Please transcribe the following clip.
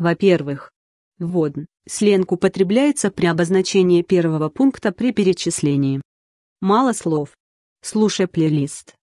Во-первых, водн, сленг употребляется при обозначении первого пункта при перечислении. Мало слов. Слушай плейлист.